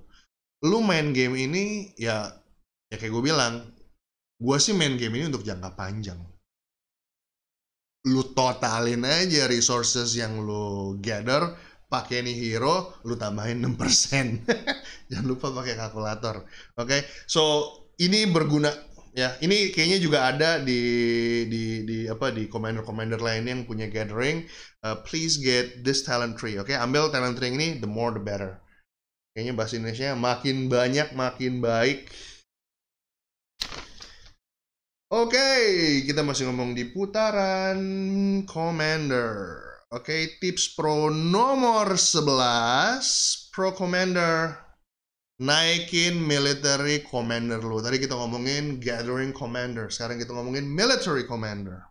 lu main game ini ya ya kayak gue bilang gue sih main game ini untuk jangka panjang lu totalin aja resources yang lu gather pakai ini hero lu tambahin 6% *laughs* jangan lupa pakai kalkulator oke okay? so ini berguna ya ini kayaknya juga ada di di di apa di commander commander lainnya yang punya gathering uh, please get this talent tree oke okay? ambil talent tree ini the more the better kayaknya bahasa Indonesia makin banyak makin baik Oke, okay, kita masih ngomong di putaran Commander. Oke, okay, tips pro nomor 11, pro Commander. Naikin military commander lu. Tadi kita ngomongin gathering commander, sekarang kita ngomongin military commander.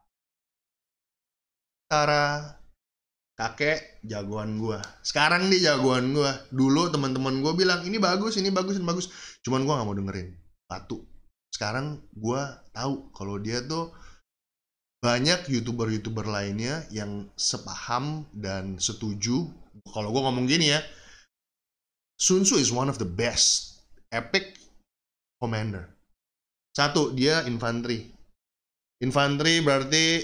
Cara kakek jagoan gue sekarang dia jagoan gue dulu teman-teman gue bilang ini bagus ini bagus ini bagus cuman gue nggak mau dengerin satu sekarang gue tahu kalau dia tuh banyak youtuber-youtuber lainnya yang sepaham dan setuju kalau gue ngomong gini ya Sun is one of the best epic commander satu dia infanteri infanteri berarti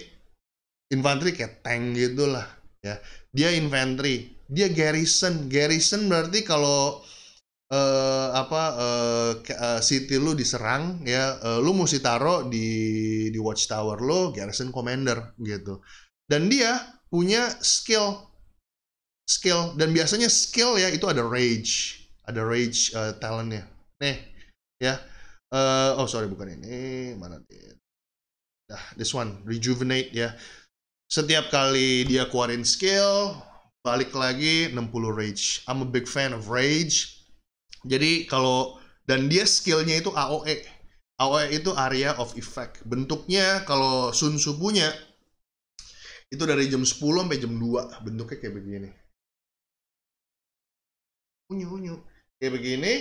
infanteri kayak tank gitulah ya dia inventory dia garrison garrison berarti kalau uh, apa uh, city lu diserang ya uh, lu mesti taro di di watchtower lu garrison commander gitu dan dia punya skill skill dan biasanya skill ya itu ada rage ada rage uh, talentnya nih ya uh, oh sorry bukan ini mana dia nah this one rejuvenate ya setiap kali dia keluarin skill, balik lagi 60 rage. I'm a big fan of rage. Jadi kalau dan dia skillnya itu AOE. AOE itu area of effect. Bentuknya kalau Sun Tzu punya itu dari jam 10 sampai jam 2 bentuknya kayak begini. Unyu unyu kayak begini.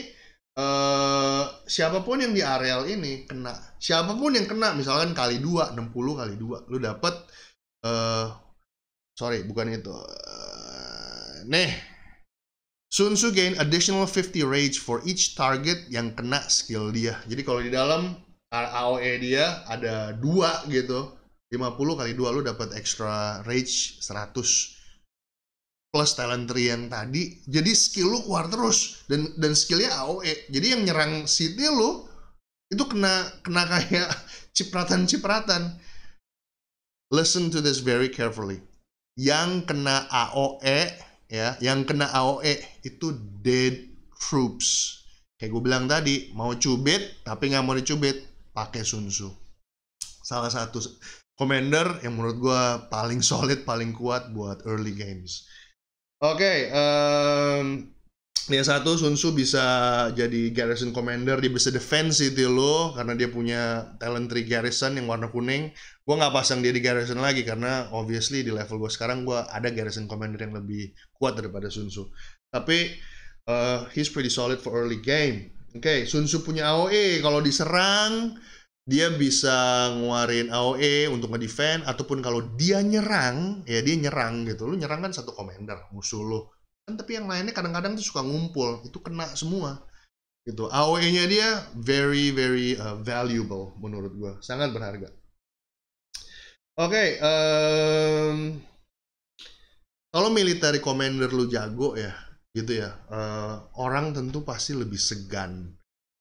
Uh, siapapun yang di areal ini kena. Siapapun yang kena misalkan kali 2, 60 kali dua, lu dapet uh, sorry bukan itu uh, nih Sun Tzu gain additional 50 rage for each target yang kena skill dia jadi kalau di dalam AOE dia ada dua gitu 50 kali 2 lu dapat extra rage 100 plus talent tree yang tadi jadi skill lu keluar terus dan dan skillnya AOE jadi yang nyerang city lu itu kena kena kayak *laughs* cipratan cipratan Listen to this very carefully. Yang kena AOE ya, yang kena AOE itu dead troops. Kayak gue bilang tadi, mau cubit tapi nggak mau dicubit, pakai sunsu. Salah satu commander yang menurut gue paling solid, paling kuat buat early games. Oke, okay, um, yang satu Sun bisa jadi garrison commander, dia bisa defense itu lo karena dia punya talent tree garrison yang warna kuning. Gue nggak pasang dia di garrison lagi karena obviously di level gue sekarang gue ada garrison commander yang lebih kuat daripada Sun Tapi uh, he's pretty solid for early game. Oke, okay, Sun punya AOE kalau diserang dia bisa nguarin AOE untuk ngedefend ataupun kalau dia nyerang ya dia nyerang gitu lu nyerang kan satu commander musuh lo. Kan tapi yang lainnya kadang-kadang tuh suka ngumpul itu kena semua gitu AOE-nya dia very very uh, valuable menurut gue sangat berharga oke okay, um, kalau military commander lu jago ya gitu ya uh, orang tentu pasti lebih segan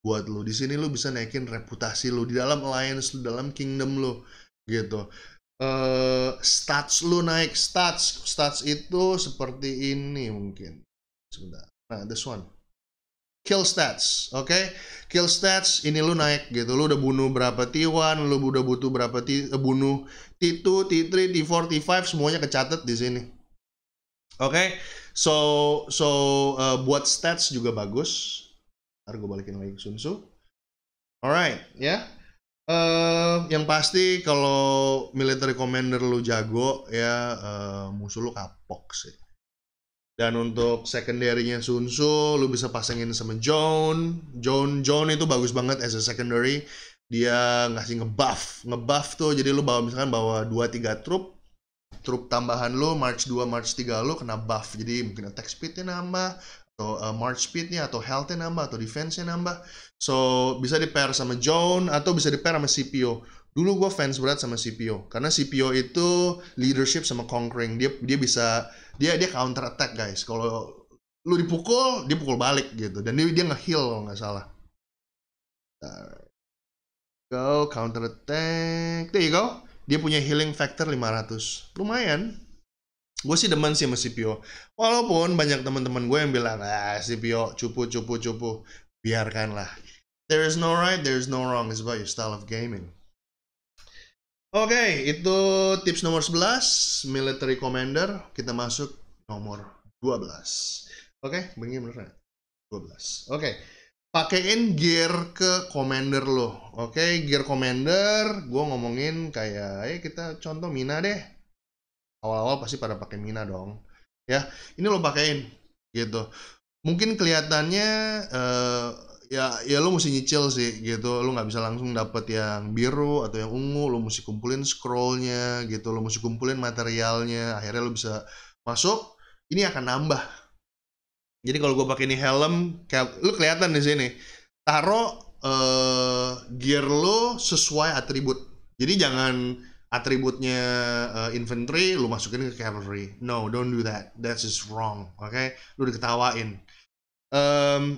buat lu di sini lu bisa naikin reputasi lu di dalam alliance lu dalam kingdom lu gitu eh, stats lu naik stats stats itu seperti ini mungkin sebentar nah this one kill stats oke okay? kill stats ini lu naik gitu lu udah bunuh berapa T1 lu udah butuh berapa T eh, bunuh T2 T3 T4 T5 semuanya kecatat di sini oke okay? so so uh, buat stats juga bagus ntar gue balikin lagi ke Sunsu alright ya yeah? Uh, yang pasti kalau military commander lu jago ya uh, musuh lu kapok sih. Dan untuk secondary-nya Tzu, lu bisa pasangin sama John. John John itu bagus banget as a secondary. Dia ngasih ngebuff. Ngebuff tuh jadi lu bawa misalkan bawa 2 3 troop, troop tambahan lu march 2 march 3 lu kena buff. Jadi mungkin attack speed-nya nambah, atau uh, March speednya atau healthnya nambah atau defense-nya nambah. So bisa di pair sama John atau bisa di pair sama CPO. Dulu gue fans berat sama CPO karena CPO itu leadership sama conquering. Dia dia bisa dia dia counter attack guys. Kalau lu dipukul dia pukul balik gitu dan dia dia heal kalau nggak salah. Nah, go counter attack. There you go. Dia punya healing factor 500. Lumayan gue sih demen sih sama CPO walaupun banyak teman-teman gue yang bilang ah CPO cupu cupu cupu biarkanlah there is no right there is no wrong it's about your style of gaming oke okay, itu tips nomor 11 military commander kita masuk nomor 12 oke okay, begini beneran ya? 12 oke okay. pakein gear ke commander lo oke okay, gear commander gue ngomongin kayak eh kita contoh Mina deh awal-awal pasti pada pakai Mina dong ya ini lo pakein gitu mungkin kelihatannya uh, ya ya lo mesti nyicil sih gitu lo nggak bisa langsung dapet yang biru atau yang ungu lo mesti kumpulin scrollnya gitu lo mesti kumpulin materialnya akhirnya lo bisa masuk ini akan nambah jadi kalau gue pakai ini helm kayak lo kelihatan di sini Taro uh, eh, gear lo sesuai atribut jadi jangan atributnya uh, infantry lu masukin ke cavalry no don't do that that's is wrong oke okay? lu diketawain um,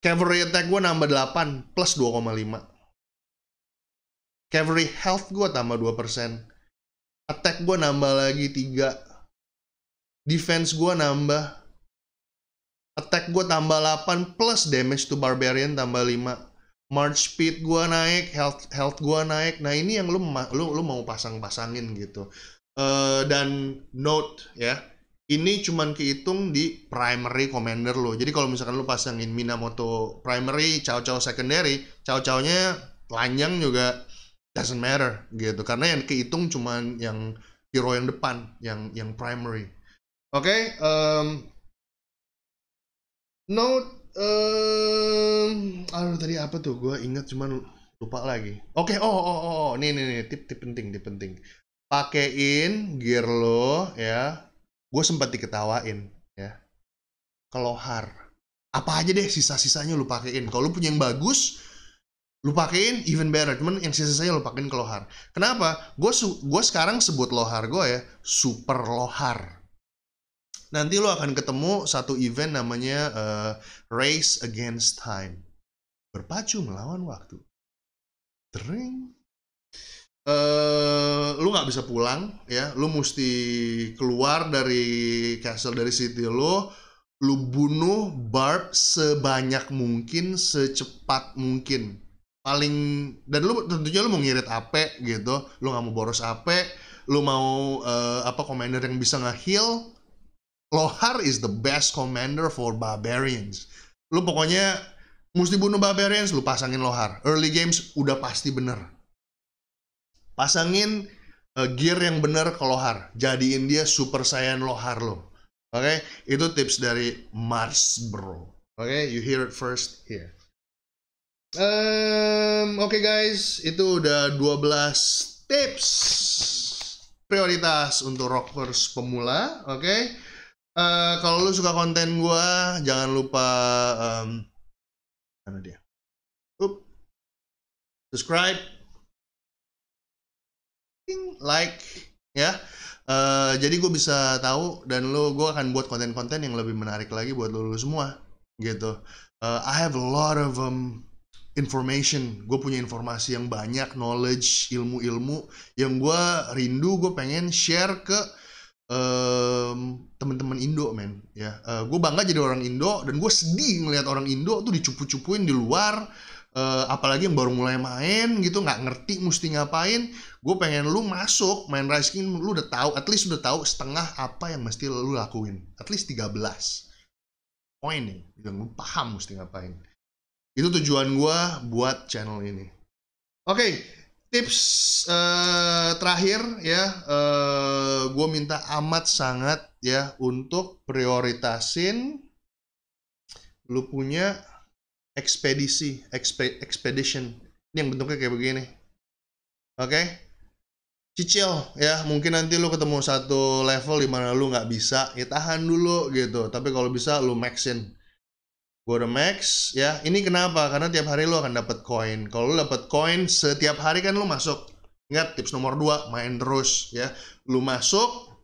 cavalry attack gue nambah 8 plus 2,5 cavalry health gue tambah 2% attack gue nambah lagi 3 defense gue nambah attack gue tambah 8 plus damage to barbarian tambah 5 march speed gua naik, health health gua naik. Nah, ini yang lu lu lu mau pasang-pasangin gitu. Uh, dan note ya. Ini cuman kehitung di primary commander lo. Jadi kalau misalkan lu pasangin Minamoto primary, caw-caw secondary, caw-cawnya nya lanjang juga doesn't matter gitu. Karena yang kehitung cuman yang hero yang depan, yang yang primary. Oke, okay, um, note Um, aduh tadi apa tuh? Gue inget cuman lupa lagi. Oke, okay, oh, oh, oh, oh, nih, nih, nih, tip, tip penting, tip penting. Pakein gear lo, ya. Gue sempat diketawain, ya. Kelohar. Apa aja deh sisa-sisanya lu pakein. Kalau lu punya yang bagus, lu pakein even better. Cuman yang sisa-sisanya lu pakein kelohar. Kenapa? Gue gue sekarang sebut lohar gue ya super lohar nanti lo akan ketemu satu event namanya uh, Race Against Time. Berpacu melawan waktu. Tering. Uh, eh, lu nggak bisa pulang ya lu mesti keluar dari castle dari city lo lu bunuh barb sebanyak mungkin secepat mungkin paling dan lu tentunya lu mau ngirit ape gitu lu nggak mau boros ape lu mau uh, apa commander yang bisa nge-heal Lohar is the best commander for barbarians. Lu pokoknya mesti bunuh barbarians, lu pasangin Lohar. Early games udah pasti bener. Pasangin uh, gear yang bener ke Lohar. Jadiin dia Super Saiyan Lohar lo. Oke, okay? itu tips dari Mars Bro. Oke, okay? you hear it first here. Um, Oke okay guys, itu udah 12 tips prioritas untuk rockers pemula, oke? Okay? Eh, kalau lu suka konten gua jangan lupa um, mana dia Up. subscribe like ya uh, jadi gue bisa tahu dan lo gue akan buat konten-konten yang lebih menarik lagi buat lo, semua gitu uh, I have a lot of um, information gue punya informasi yang banyak knowledge ilmu-ilmu yang gue rindu gue pengen share ke um, teman-teman Indo men ya uh, eh, gue bangga jadi orang Indo dan gue sedih melihat orang Indo tuh dicupu-cupuin di luar uh, apalagi yang baru mulai main gitu nggak ngerti mesti ngapain gue pengen lu masuk main Rise King lu udah tahu at least udah tahu setengah apa yang mesti lu lakuin at least 13 poin nih dan lu paham mesti ngapain itu tujuan gue buat channel ini oke okay, tips uh, terakhir ya, uh, eh, gue minta amat sangat ya untuk prioritasin lu punya ekspedisi, expe, expedition. Ini yang bentuknya kayak begini. Oke? Okay? Cicil ya, mungkin nanti lu ketemu satu level dimana mana lu nggak bisa, ya tahan dulu gitu. Tapi kalau bisa lu maxin go max ya ini kenapa karena tiap hari lo akan dapat koin kalau lo dapat koin setiap hari kan lo masuk ingat tips nomor 2 main terus ya lo masuk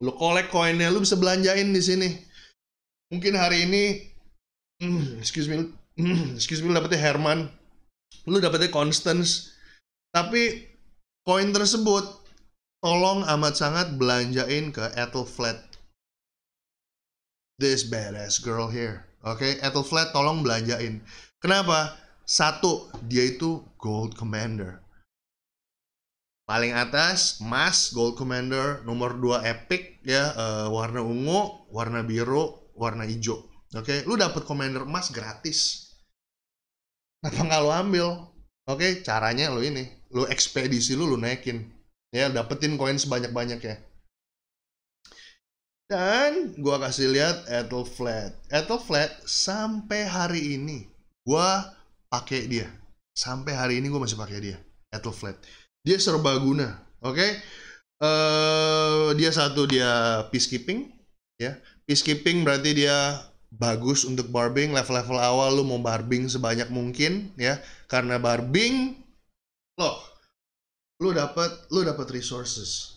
lo kolek koinnya lo bisa belanjain di sini mungkin hari ini mm, excuse me mm, excuse me lo dapetnya Herman lo dapetnya Constance tapi koin tersebut tolong amat sangat belanjain ke Ethel Flat this badass girl here Oke, okay? Flat tolong belanjain. Kenapa? Satu, dia itu Gold Commander. Paling atas emas Gold Commander, nomor dua epic ya, uh, warna ungu, warna biru, warna hijau. Oke, okay? lu dapat Commander emas gratis. Kenapa nggak lu ambil? Oke, okay? caranya lu ini, lu ekspedisi lu lu naikin. Ya, dapetin koin sebanyak ya. Dan gue kasih lihat flat Ethel Ethel flat sampai hari ini gue pakai dia. Sampai hari ini gue masih pakai dia. Ethel flat Dia serbaguna, oke? Okay? Uh, eh, dia satu dia peacekeeping, ya. Peacekeeping berarti dia bagus untuk barbing level-level awal lu mau barbing sebanyak mungkin ya karena barbing lo lu dapat lu dapat resources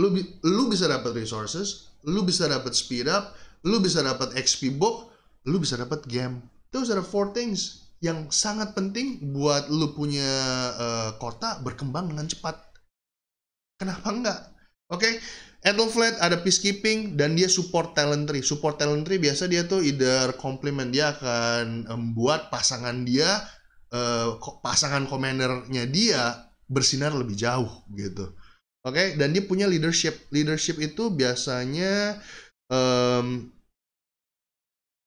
lu lu bisa dapat resources lu bisa dapat speed up lu bisa dapat XP book lu bisa dapat game those are four things yang sangat penting buat lu punya uh, kota berkembang dengan cepat kenapa enggak oke okay? flat ada peacekeeping dan dia support talent tree. Support talent tree biasa dia tuh either compliment dia akan membuat pasangan dia uh, pasangan komandernya dia bersinar lebih jauh gitu. Oke, okay? dan dia punya leadership. Leadership itu biasanya um,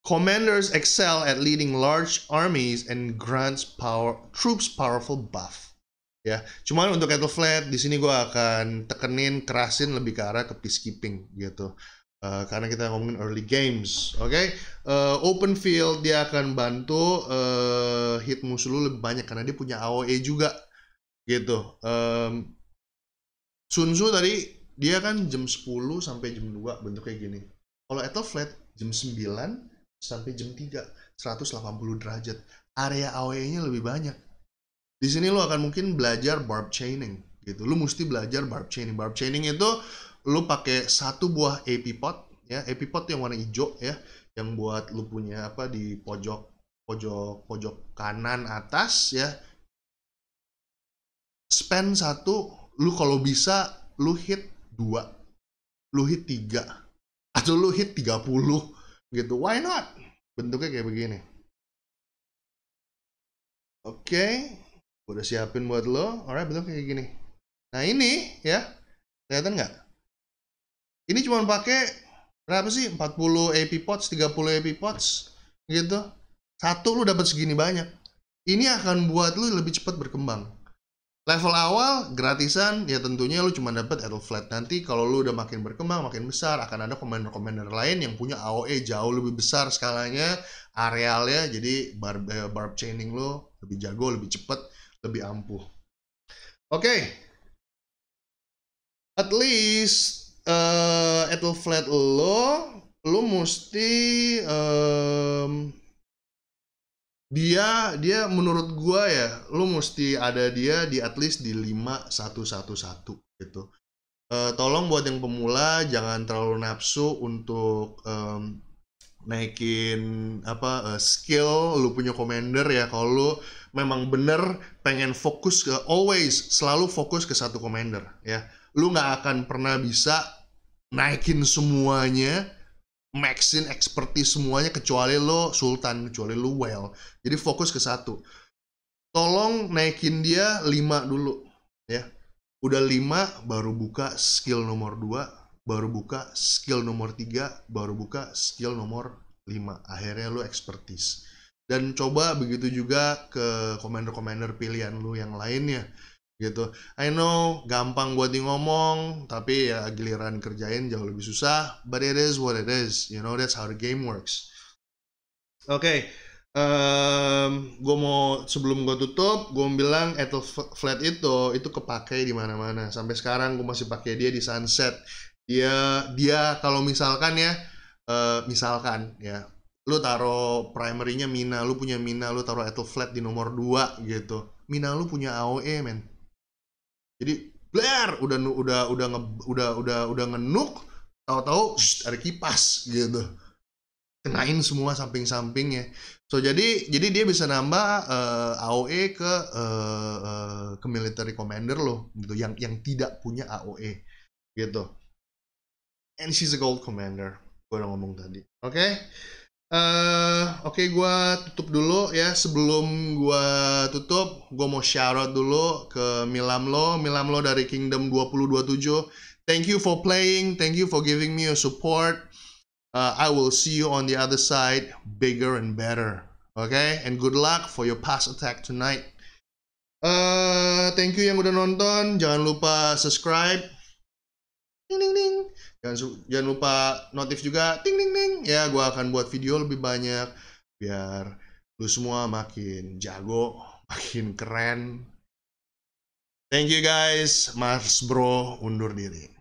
commanders excel at leading large armies and grants power troops powerful buff. Ya, cuman untuk kettle Flat di sini gue akan tekenin kerasin lebih ke arah ke peacekeeping gitu. Uh, karena kita ngomongin early games, oke? Okay? Uh, eh, open field dia akan bantu uh, hit musuh lu lebih banyak karena dia punya AOE juga, gitu. Um, Sun tadi dia kan jam 10 sampai jam 2 bentuknya gini. Kalau Flat jam 9 sampai jam 3 180 derajat. Area AOE-nya lebih banyak. Di sini lo akan mungkin belajar barb chaining gitu. Lo mesti belajar barb chaining. Barb chaining itu lo pakai satu buah pot ya, pot yang warna hijau ya, yang buat lo punya apa di pojok pojok pojok kanan atas ya Spend satu lu kalau bisa lu hit dua, lu hit tiga, atau lu hit 30 gitu why not bentuknya kayak begini oke okay. udah siapin buat lo alright bentuknya kayak gini nah ini ya kelihatan nggak ini cuma pakai berapa sih 40 AP pots 30 AP pots gitu satu lu dapat segini banyak ini akan buat lu lebih cepat berkembang Level awal gratisan ya tentunya lu cuma dapat Edel Flat. Nanti kalau lu udah makin berkembang, makin besar akan ada komander-komander lain yang punya AOE jauh lebih besar skalanya, arealnya, jadi barb, eh, barb chaining lu lebih jago, lebih cepet, lebih ampuh. Oke. Okay. At least uh, eh, Edel Flat lo lu mesti um, dia dia menurut gua ya lu mesti ada dia di at least di lima satu satu satu gitu uh, tolong buat yang pemula jangan terlalu nafsu untuk um, naikin apa uh, skill lu punya commander ya kalau lu memang bener pengen fokus ke always selalu fokus ke satu commander ya lu nggak akan pernah bisa naikin semuanya maxin expertise semuanya kecuali lo sultan kecuali lo well jadi fokus ke satu tolong naikin dia 5 dulu ya udah 5 baru buka skill nomor 2 baru buka skill nomor 3 baru buka skill nomor 5 akhirnya lo expertise dan coba begitu juga ke commander-commander pilihan lo yang lainnya gitu. I know gampang buat di ngomong, tapi ya giliran kerjain jauh lebih susah. But it is what it is, you know that's how the game works. Oke, okay. um, gue mau sebelum gue tutup, gue bilang Ethel Flat itu itu kepake di mana-mana. Sampai sekarang gue masih pakai dia di sunset. Dia dia kalau misalkan ya, uh, misalkan ya lu taro primernya Mina, lu punya Mina, lu taruh Ethel Flat di nomor 2 gitu. Mina lu punya AOE men jadi blar udah udah udah nge, udah udah udah ngenuk tahu-tahu ada kipas gitu kenain semua samping-sampingnya so jadi jadi dia bisa nambah uh, eh, AOE ke uh, uh, ke military commander loh gitu yang yang tidak punya AOE gitu and she's a gold commander gue udah ngomong tadi oke okay? Eh, oke, okay, gue tutup dulu ya. Sebelum gue tutup, gue mau syarat dulu ke Milamlo. Milamlo dari Kingdom 2027. Thank you for playing. Thank you for giving me your support. Uh, I will see you on the other side, bigger and better. Okay, and good luck for your pass attack tonight. Uh, thank you yang udah nonton. Jangan lupa subscribe. Ding ding ding jangan, jangan lupa notif juga ting ting ting ya gue akan buat video lebih banyak biar lu semua makin jago makin keren thank you guys Mars Bro undur diri